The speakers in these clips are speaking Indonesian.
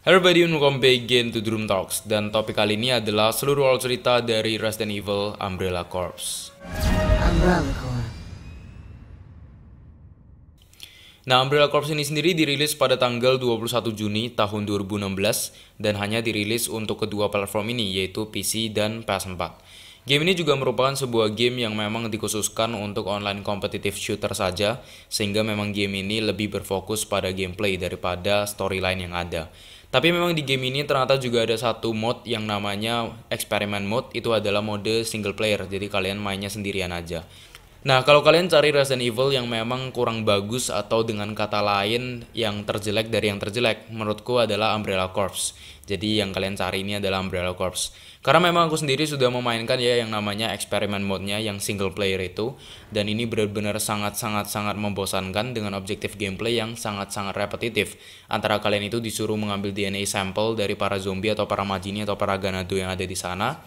Hello everybody, welcome back again to Drum Talks Dan topik kali ini adalah seluruh awal cerita dari Resident Evil Umbrella Corps Umbrella Corps Nah, Umbrella Corps ini sendiri dirilis pada tanggal 21 Juni tahun 2016 dan hanya dirilis untuk kedua platform ini yaitu PC dan PS4. Game ini juga merupakan sebuah game yang memang dikhususkan untuk online competitive shooter saja, sehingga memang game ini lebih berfokus pada gameplay daripada storyline yang ada. Tapi memang di game ini ternyata juga ada satu mode yang namanya eksperimen mode itu adalah mode single player. Jadi kalian mainnya sendirian aja. Nah, kalau kalian cari Resident Evil yang memang kurang bagus atau dengan kata lain yang terjelek dari yang terjelek, menurutku adalah Umbrella Corps. Jadi yang kalian cari ini adalah Umbrella Corps. Karena memang aku sendiri sudah memainkan ya yang namanya eksperimen mode-nya yang single player itu dan ini benar-benar sangat-sangat sangat membosankan dengan objektif gameplay yang sangat-sangat repetitif. Antara kalian itu disuruh mengambil DNA sampel dari para zombie atau para majini atau para ganado yang ada di sana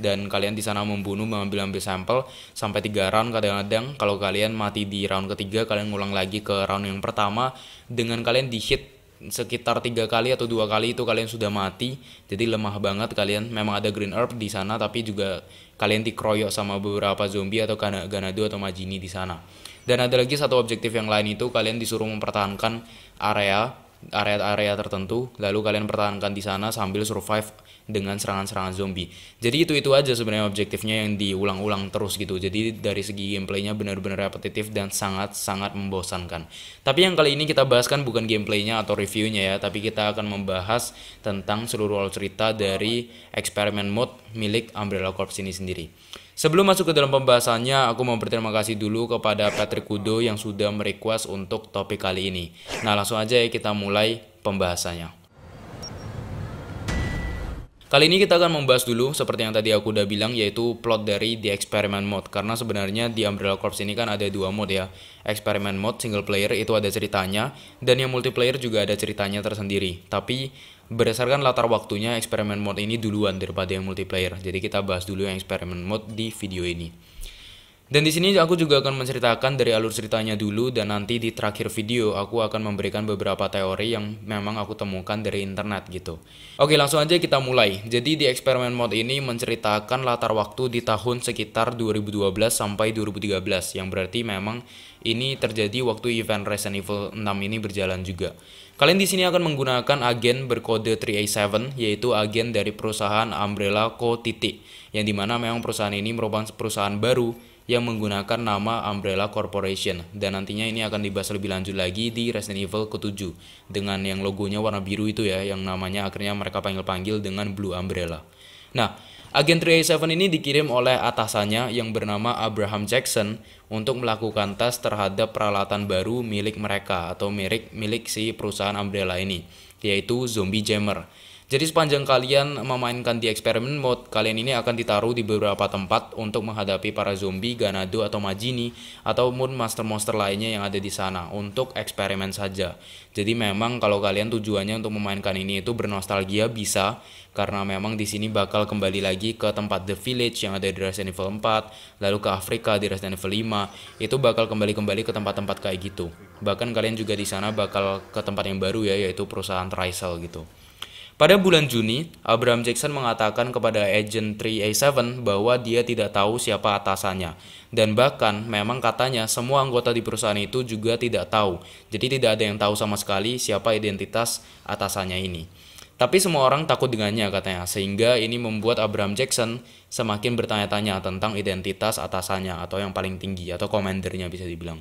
dan kalian di sana membunuh mengambil ambil sampel sampai tiga round kadang-kadang kalau kalian mati di round ketiga kalian ngulang lagi ke round yang pertama dengan kalian di hit sekitar tiga kali atau dua kali itu kalian sudah mati jadi lemah banget kalian memang ada green herb di sana tapi juga kalian dikeroyok sama beberapa zombie atau ganado atau majini di sana dan ada lagi satu objektif yang lain itu kalian disuruh mempertahankan area area-area tertentu lalu kalian pertahankan di sana sambil survive dengan serangan-serangan zombie. Jadi itu itu aja sebenarnya objektifnya yang diulang-ulang terus gitu. Jadi dari segi gameplaynya benar-benar repetitif dan sangat-sangat membosankan. Tapi yang kali ini kita bahas kan bukan gameplaynya atau reviewnya ya, tapi kita akan membahas tentang seluruh cerita dari eksperimen mode milik Umbrella Corps ini sendiri. Sebelum masuk ke dalam pembahasannya, aku mau berterima kasih dulu kepada Patrick Kudo yang sudah merequest untuk topik kali ini. Nah langsung aja ya kita mulai pembahasannya. Kali ini kita akan membahas dulu seperti yang tadi aku udah bilang yaitu plot dari The Experiment Mode karena sebenarnya di Umbrella Corps ini kan ada dua mode ya. Experiment Mode single player itu ada ceritanya dan yang multiplayer juga ada ceritanya tersendiri. Tapi berdasarkan latar waktunya Experiment Mode ini duluan daripada yang multiplayer. Jadi kita bahas dulu yang Experiment Mode di video ini. Dan di sini aku juga akan menceritakan dari alur ceritanya dulu dan nanti di terakhir video aku akan memberikan beberapa teori yang memang aku temukan dari internet gitu. Oke langsung aja kita mulai. Jadi di eksperimen mode ini menceritakan latar waktu di tahun sekitar 2012 sampai 2013 yang berarti memang ini terjadi waktu event Resident Evil 6 ini berjalan juga. Kalian di sini akan menggunakan agen berkode 3A7 yaitu agen dari perusahaan Umbrella Co. Titik yang dimana memang perusahaan ini merupakan perusahaan baru yang menggunakan nama Umbrella Corporation dan nantinya ini akan dibahas lebih lanjut lagi di Resident Evil ke-7 dengan yang logonya warna biru itu ya yang namanya akhirnya mereka panggil-panggil dengan Blue Umbrella. Nah, Agen 3A7 ini dikirim oleh atasannya yang bernama Abraham Jackson untuk melakukan tes terhadap peralatan baru milik mereka atau milik milik si perusahaan Umbrella ini, yaitu Zombie Jammer. Jadi sepanjang kalian memainkan di eksperimen mode, kalian ini akan ditaruh di beberapa tempat untuk menghadapi para zombie, ganado, atau majini, ataupun monster-monster lainnya yang ada di sana untuk eksperimen saja. Jadi memang kalau kalian tujuannya untuk memainkan ini itu bernostalgia bisa, karena memang di sini bakal kembali lagi ke tempat The Village yang ada di Resident Evil 4, lalu ke Afrika di Resident Evil 5, itu bakal kembali-kembali ke tempat-tempat kayak gitu. Bahkan kalian juga di sana bakal ke tempat yang baru ya, yaitu perusahaan Trisel gitu. Pada bulan Juni, Abraham Jackson mengatakan kepada agen 3A7 bahwa dia tidak tahu siapa atasannya. Dan bahkan memang katanya semua anggota di perusahaan itu juga tidak tahu. Jadi tidak ada yang tahu sama sekali siapa identitas atasannya ini. Tapi semua orang takut dengannya katanya, sehingga ini membuat Abraham Jackson semakin bertanya-tanya tentang identitas atasannya atau yang paling tinggi atau komandernya bisa dibilang.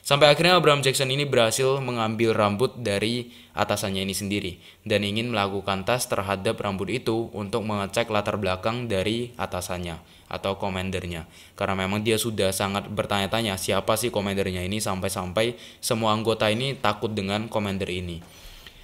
Sampai akhirnya Abraham Jackson ini berhasil mengambil rambut dari atasannya ini sendiri dan ingin melakukan tes terhadap rambut itu untuk mengecek latar belakang dari atasannya atau komandernya. Karena memang dia sudah sangat bertanya-tanya siapa sih komandernya ini sampai-sampai semua anggota ini takut dengan komander ini.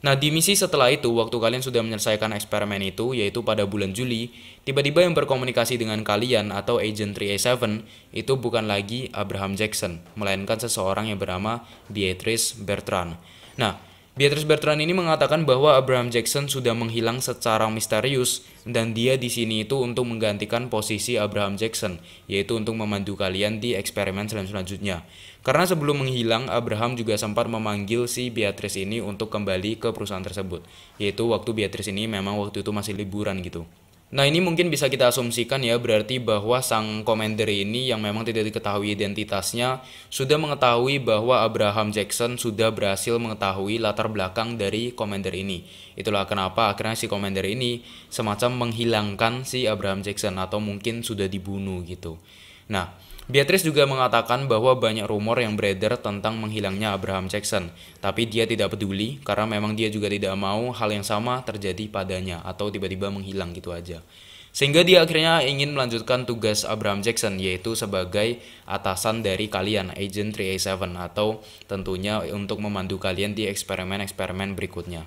Nah, di misi setelah itu, waktu kalian sudah menyelesaikan eksperimen itu, yaitu pada bulan Juli, tiba-tiba yang berkomunikasi dengan kalian atau Agent 3A7 itu bukan lagi Abraham Jackson, melainkan seseorang yang bernama Beatrice Bertrand. Nah, Beatrice Bertrand ini mengatakan bahwa Abraham Jackson sudah menghilang secara misterius dan dia di sini itu untuk menggantikan posisi Abraham Jackson, yaitu untuk memandu kalian di eksperimen selan selanjutnya. Karena sebelum menghilang, Abraham juga sempat memanggil si Beatrice ini untuk kembali ke perusahaan tersebut, yaitu waktu Beatrice ini memang waktu itu masih liburan gitu. Nah ini mungkin bisa kita asumsikan ya berarti bahwa sang komander ini yang memang tidak diketahui identitasnya sudah mengetahui bahwa Abraham Jackson sudah berhasil mengetahui latar belakang dari komander ini. Itulah kenapa akhirnya si komander ini semacam menghilangkan si Abraham Jackson atau mungkin sudah dibunuh gitu. Nah Beatrice juga mengatakan bahwa banyak rumor yang beredar tentang menghilangnya Abraham Jackson, tapi dia tidak peduli karena memang dia juga tidak mau hal yang sama terjadi padanya atau tiba-tiba menghilang gitu aja. Sehingga dia akhirnya ingin melanjutkan tugas Abraham Jackson yaitu sebagai atasan dari kalian Agent 3A7 atau tentunya untuk memandu kalian di eksperimen-eksperimen berikutnya.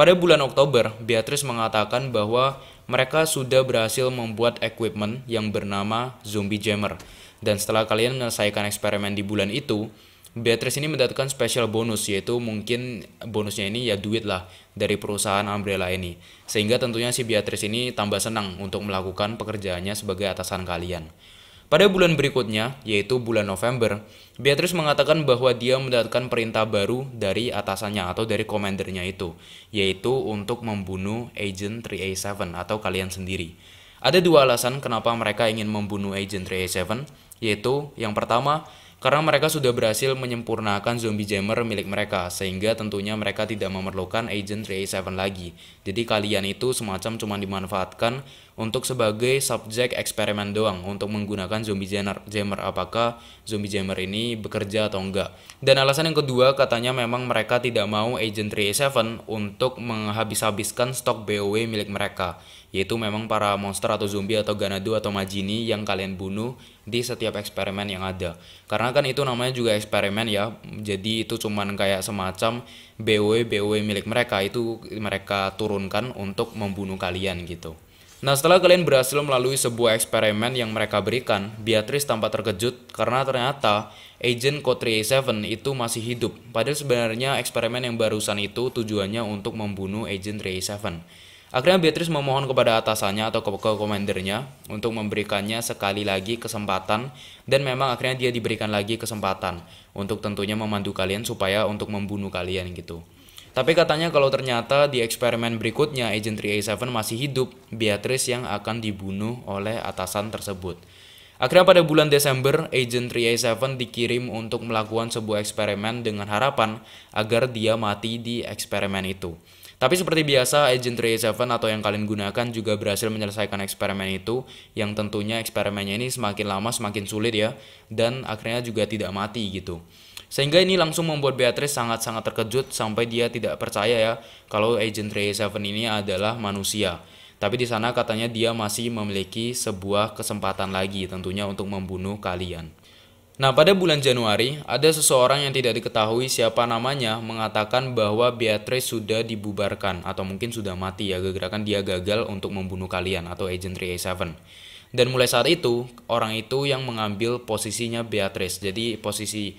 Pada bulan Oktober, Beatrice mengatakan bahwa mereka sudah berhasil membuat equipment yang bernama Zombie Jammer dan setelah kalian menyelesaikan eksperimen di bulan itu, Beatrice ini mendapatkan special bonus yaitu mungkin bonusnya ini ya duit lah dari perusahaan Umbrella ini. Sehingga tentunya si Beatrice ini tambah senang untuk melakukan pekerjaannya sebagai atasan kalian. Pada bulan berikutnya, yaitu bulan November, Beatrice mengatakan bahwa dia mendapatkan perintah baru dari atasannya atau dari komandernya itu, yaitu untuk membunuh Agent 3A7 atau kalian sendiri. Ada dua alasan kenapa mereka ingin membunuh Agent 3A7. Yaitu, yang pertama, karena mereka sudah berhasil menyempurnakan zombie jammer milik mereka, sehingga tentunya mereka tidak memerlukan agent 3 7 lagi. Jadi kalian itu semacam cuma dimanfaatkan untuk sebagai subjek eksperimen doang untuk menggunakan zombie jammer, jammer apakah zombie jammer ini bekerja atau enggak. Dan alasan yang kedua katanya memang mereka tidak mau Agent 3 7 untuk menghabis-habiskan stok BOW milik mereka yaitu memang para monster atau zombie atau ganado atau majini yang kalian bunuh di setiap eksperimen yang ada. Karena kan itu namanya juga eksperimen ya. Jadi itu cuman kayak semacam BOW BOW milik mereka itu mereka turunkan untuk membunuh kalian gitu. Nah setelah kalian berhasil melalui sebuah eksperimen yang mereka berikan, Beatrice tampak terkejut karena ternyata Agent Code 3 7 itu masih hidup. Padahal sebenarnya eksperimen yang barusan itu tujuannya untuk membunuh Agent 3A7. Akhirnya Beatrice memohon kepada atasannya atau ke, ke komandernya untuk memberikannya sekali lagi kesempatan dan memang akhirnya dia diberikan lagi kesempatan untuk tentunya memandu kalian supaya untuk membunuh kalian gitu. Tapi katanya kalau ternyata di eksperimen berikutnya Agent 3A7 masih hidup, Beatrice yang akan dibunuh oleh atasan tersebut. Akhirnya pada bulan Desember, Agent 3A7 dikirim untuk melakukan sebuah eksperimen dengan harapan agar dia mati di eksperimen itu. Tapi seperti biasa, Agent 3A7 atau yang kalian gunakan juga berhasil menyelesaikan eksperimen itu, yang tentunya eksperimennya ini semakin lama semakin sulit ya, dan akhirnya juga tidak mati gitu. Sehingga ini langsung membuat Beatrice sangat-sangat terkejut sampai dia tidak percaya ya kalau Agent 37 ini adalah manusia. Tapi di sana katanya dia masih memiliki sebuah kesempatan lagi tentunya untuk membunuh kalian. Nah, pada bulan Januari, ada seseorang yang tidak diketahui siapa namanya mengatakan bahwa Beatrice sudah dibubarkan atau mungkin sudah mati ya gerakan dia gagal untuk membunuh kalian atau Agent 37. Dan mulai saat itu, orang itu yang mengambil posisinya Beatrice. Jadi posisi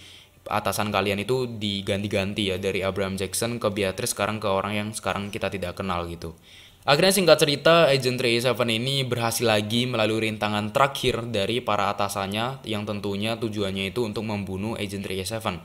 atasan kalian itu diganti-ganti ya dari Abraham Jackson ke Beatrice sekarang ke orang yang sekarang kita tidak kenal gitu. Akhirnya singkat cerita Agent 37 ini berhasil lagi melalui rintangan terakhir dari para atasannya yang tentunya tujuannya itu untuk membunuh Agent 37.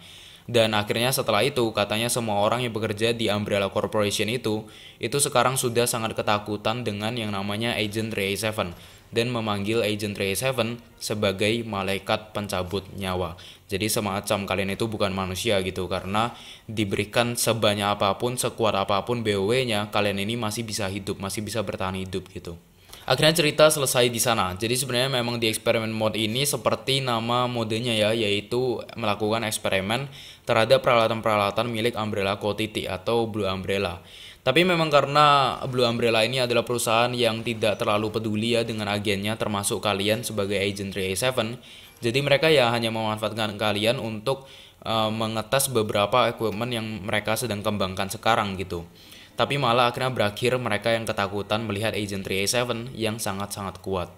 Dan akhirnya setelah itu katanya semua orang yang bekerja di Umbrella Corporation itu itu sekarang sudah sangat ketakutan dengan yang namanya Agent 37 dan memanggil Agent 37 sebagai malaikat pencabut nyawa. Jadi semacam kalian itu bukan manusia gitu karena diberikan sebanyak apapun, sekuat apapun BOW-nya, kalian ini masih bisa hidup, masih bisa bertahan hidup gitu. Akhirnya cerita selesai di sana. Jadi sebenarnya memang di eksperimen mode ini seperti nama modenya ya, yaitu melakukan eksperimen terhadap peralatan-peralatan milik Umbrella Kotiti atau Blue Umbrella. Tapi memang karena Blue Umbrella ini adalah perusahaan yang tidak terlalu peduli ya dengan agennya termasuk kalian sebagai agent 3A7. Jadi mereka ya hanya memanfaatkan kalian untuk uh, mengetes beberapa equipment yang mereka sedang kembangkan sekarang gitu. Tapi malah akhirnya berakhir mereka yang ketakutan melihat agent 3A7 yang sangat-sangat kuat.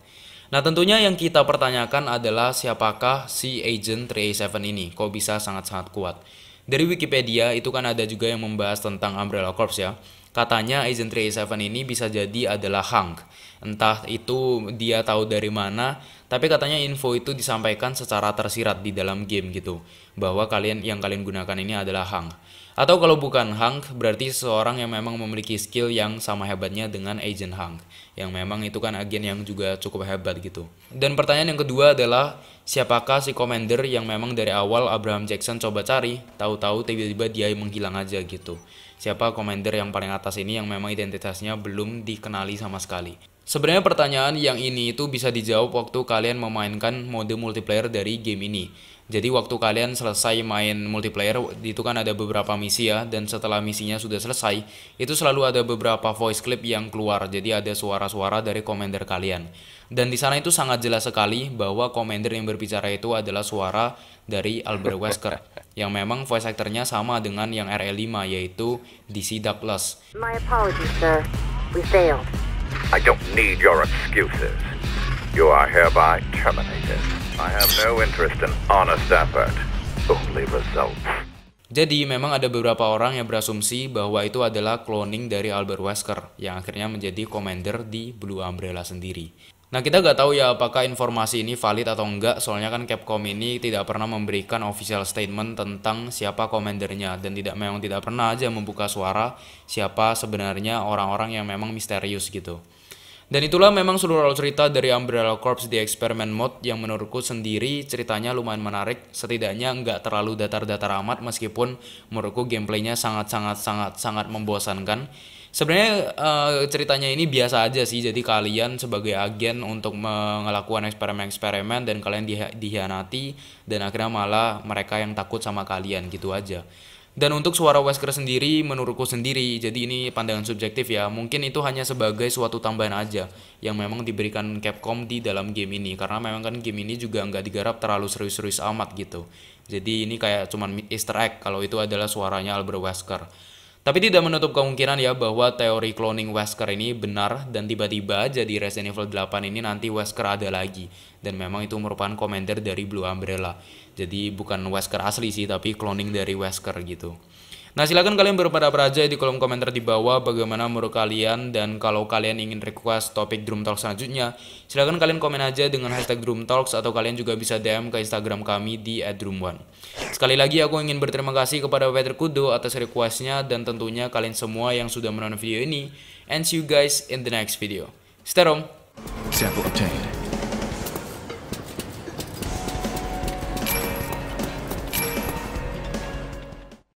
Nah tentunya yang kita pertanyakan adalah siapakah si agent 3A7 ini? Kok bisa sangat-sangat kuat? Dari Wikipedia itu kan ada juga yang membahas tentang Umbrella Corps ya Katanya Agent 37 ini bisa jadi adalah Hank. Entah itu dia tahu dari mana, tapi katanya info itu disampaikan secara tersirat di dalam game gitu. Bahwa kalian yang kalian gunakan ini adalah Hank. Atau kalau bukan Hank, berarti seseorang yang memang memiliki skill yang sama hebatnya dengan Agent Hank. Yang memang itu kan agen yang juga cukup hebat gitu. Dan pertanyaan yang kedua adalah, siapakah si Commander yang memang dari awal Abraham Jackson coba cari, tahu-tahu tiba-tiba dia menghilang aja gitu siapa komender yang paling atas ini yang memang identitasnya belum dikenali sama sekali. Sebenarnya pertanyaan yang ini itu bisa dijawab waktu kalian memainkan mode multiplayer dari game ini. Jadi waktu kalian selesai main multiplayer itu kan ada beberapa misi ya dan setelah misinya sudah selesai itu selalu ada beberapa voice clip yang keluar. Jadi ada suara-suara dari komender kalian. Dan di sana itu sangat jelas sekali bahwa komender yang berbicara itu adalah suara dari Albert Wesker yang memang voice actornya sama dengan yang RE5 yaitu DC Douglas. My apologies, sir. We failed. I don't need your excuses. You are hereby terminated. I have no interest in honest effort, only results. Jadi memang ada beberapa orang yang berasumsi bahwa itu adalah cloning dari Albert Wesker yang akhirnya menjadi commander di Blue Umbrella sendiri. Nah kita nggak tahu ya apakah informasi ini valid atau enggak soalnya kan Capcom ini tidak pernah memberikan official statement tentang siapa komandernya dan tidak memang tidak pernah aja membuka suara siapa sebenarnya orang-orang yang memang misterius gitu. Dan itulah memang seluruh cerita dari Umbrella Corps di Experiment Mode yang menurutku sendiri ceritanya lumayan menarik, setidaknya nggak terlalu datar-datar amat meskipun menurutku gameplaynya sangat-sangat-sangat-sangat membosankan. Sebenarnya uh, ceritanya ini biasa aja sih. Jadi kalian sebagai agen untuk melakukan eksperimen-eksperimen dan kalian di, dihianati dan akhirnya malah mereka yang takut sama kalian gitu aja. Dan untuk suara Wesker sendiri menurutku sendiri, jadi ini pandangan subjektif ya, mungkin itu hanya sebagai suatu tambahan aja yang memang diberikan Capcom di dalam game ini. Karena memang kan game ini juga nggak digarap terlalu serius-serius amat gitu. Jadi ini kayak cuman easter egg kalau itu adalah suaranya Albert Wesker. Tapi tidak menutup kemungkinan ya bahwa teori cloning Wesker ini benar dan tiba-tiba jadi Resident Evil 8 ini nanti Wesker ada lagi. Dan memang itu merupakan komentar dari Blue Umbrella. Jadi bukan Wesker asli sih tapi cloning dari Wesker gitu. Nah silahkan kalian berpendapat aja di kolom komentar di bawah bagaimana menurut kalian dan kalau kalian ingin request topik Drum Talk selanjutnya silahkan kalian komen aja dengan hashtag Drum Talks atau kalian juga bisa DM ke Instagram kami di @drum1. Sekali lagi aku ingin berterima kasih kepada Peter Kudo atas requestnya dan tentunya kalian semua yang sudah menonton video ini and see you guys in the next video. Stay home.